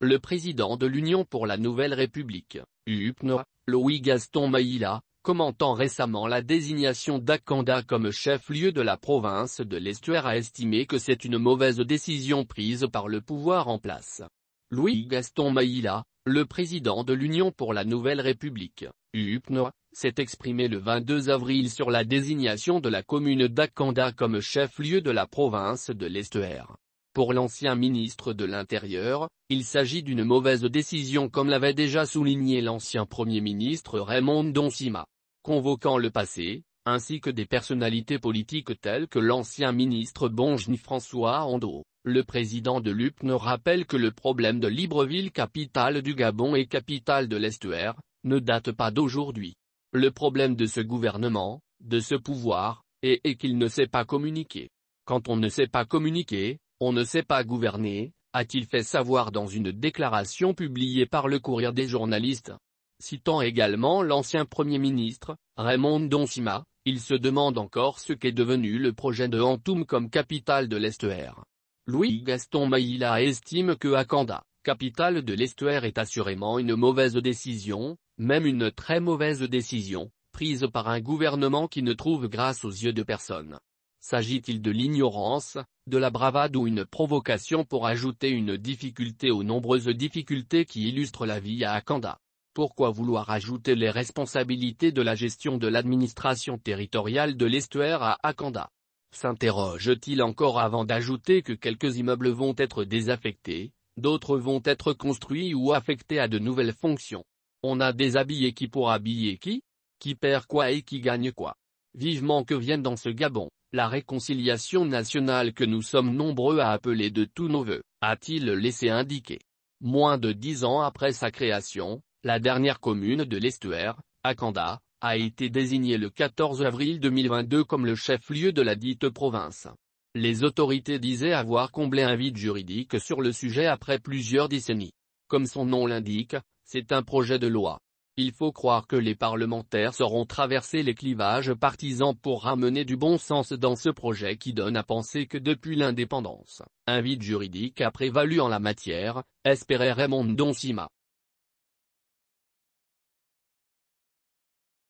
le président de l'Union pour la Nouvelle République, UPNOR, Louis Gaston Maïla, commentant récemment la désignation d'Akanda comme chef-lieu de la province de l'Estuaire a estimé que c'est une mauvaise décision prise par le pouvoir en place. Louis Gaston Maïla, le président de l'Union pour la Nouvelle République, UPNOR, s'est exprimé le 22 avril sur la désignation de la commune d'Akanda comme chef-lieu de la province de l'Estuaire. Pour l'ancien ministre de l'Intérieur, il s'agit d'une mauvaise décision comme l'avait déjà souligné l'ancien Premier ministre Raymond Doncima. Convoquant le passé, ainsi que des personnalités politiques telles que l'ancien ministre Bonjny François Ando, le président de l'UP ne rappelle que le problème de Libreville capitale du Gabon et capitale de l'estuaire, ne date pas d'aujourd'hui. Le problème de ce gouvernement, de ce pouvoir, est, est qu'il ne sait pas communiquer. Quand on ne sait pas communiquer, on ne sait pas gouverner, a-t-il fait savoir dans une déclaration publiée par le Courrier des journalistes. Citant également l'ancien Premier ministre, Raymond Doncima, il se demande encore ce qu'est devenu le projet de Antoum comme capitale de l'Estuaire. Louis-Gaston Maïla estime que Akanda, capitale de l'Estuaire est assurément une mauvaise décision, même une très mauvaise décision, prise par un gouvernement qui ne trouve grâce aux yeux de personne. S'agit-il de l'ignorance, de la bravade ou une provocation pour ajouter une difficulté aux nombreuses difficultés qui illustrent la vie à Akanda Pourquoi vouloir ajouter les responsabilités de la gestion de l'administration territoriale de l'estuaire à Akanda S'interroge-t-il encore avant d'ajouter que quelques immeubles vont être désaffectés, d'autres vont être construits ou affectés à de nouvelles fonctions. On a des qui pour habiller qui Qui perd quoi et qui gagne quoi Vivement que viennent dans ce Gabon, la réconciliation nationale que nous sommes nombreux à appeler de tous nos voeux, a-t-il laissé indiquer. Moins de dix ans après sa création, la dernière commune de l'estuaire, Akanda, a été désignée le 14 avril 2022 comme le chef-lieu de la dite province. Les autorités disaient avoir comblé un vide juridique sur le sujet après plusieurs décennies. Comme son nom l'indique, c'est un projet de loi. Il faut croire que les parlementaires sauront traverser les clivages partisans pour ramener du bon sens dans ce projet qui donne à penser que depuis l'indépendance, un vide juridique a prévalu en la matière, espérait Raymond Doncima.